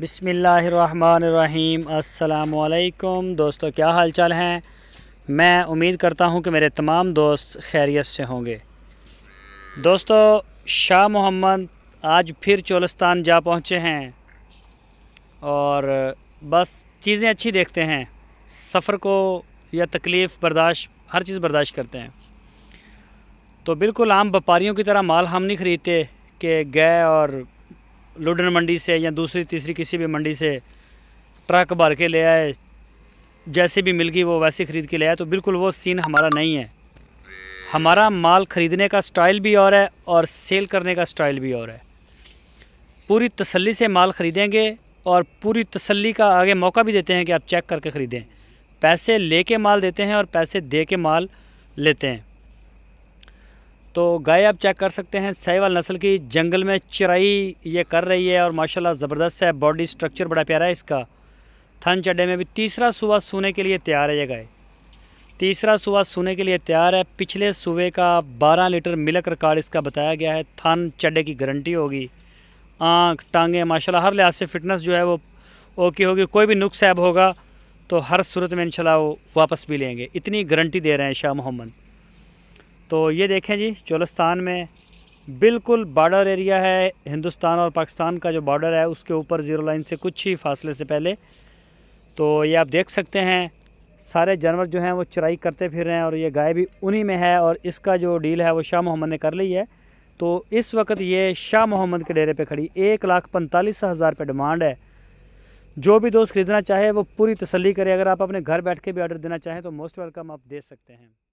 بسم اللہ الرحمن الرحیم السلام علیکم دوستو کیا حال چال ہیں میں امید کرتا ہوں کہ میرے تمام دوست خیریت سے ہوں گے دوستو شاہ محمد آج پھر چولستان جا پہنچے ہیں اور بس چیزیں اچھی دیکھتے ہیں سفر کو یا تکلیف برداشت ہر چیز برداشت کرتے ہیں تو بالکل عام وپاریوں کی طرح مال ہم نہیں خریدتے کہ گئے اور لوڈن منڈی سے یا دوسری تیسری کسی بھی منڈی سے ٹرک بھر کے لے آئے جیسے بھی مل گئی وہ ویسے خرید کے لے آئے تو بالکل وہ سین ہمارا نہیں ہے ہمارا مال خریدنے کا سٹائل بھی اور ہے اور سیل کرنے کا سٹائل بھی اور ہے پوری تسلی سے مال خریدیں گے اور پوری تسلی کا آگے موقع بھی دیتے ہیں کہ آپ چیک کر کے خریدیں پیسے لے کے مال دیتے ہیں اور پیسے دے کے مال لیتے ہیں تو گائے آپ چیک کر سکتے ہیں سیوال نسل کی جنگل میں چرائی یہ کر رہی ہے اور ماشاءاللہ زبردست ہے باڈی سٹرکچر بڑا پیارا ہے اس کا تھن چڈے میں بھی تیسرا صبح سونے کے لیے تیار ہے یہ گائے تیسرا صبح سونے کے لیے تیار ہے پچھلے صبح کا بارہ لیٹر ملک ریکارڈ اس کا بتایا گیا ہے تھن چڈے کی گارنٹی ہوگی آنکھ ٹانگیں ماشاءاللہ ہر لحاظ سے فٹنس جو ہے وہ اوکے ہوگی کوئی بھی نقص ایب ہوگا تو ہر صورت میں انشاءاللہ وہ واپس بھی لیں گے اتنی گارنٹی دے رہے ہیں شاہ محمد تو یہ دیکھیں جی چولستان میں بالکل بارڈر ایریا ہے ہندوستان اور پاکستان کا جو بارڈر ہے اس کے اوپر زیرو لائن سے کچھ ہی فاصلے سے پہلے تو یہ آپ دیکھ سکتے ہیں سارے جانور جو ہیں وہ چرائی کرتے پھر رہے ہیں اور یہ گائے بھی انہی میں ہے اور اس کا جو ڈیل ہے وہ شاہ محمد نے کر لی ہے تو اس وقت یہ شاہ محمد کے ڈیرے پہ کھڑی ایک لاکھ پنتالیس ہزار پہ ڈیمانڈ ہے جو بھی دوست خریدنا چاہے وہ پوری تسلی کرے اگر آپ اپنے گھر بیٹھ کے بھی آرڈر دینا چاہیں تو موسٹ ویلکم آپ دے سکتے ہیں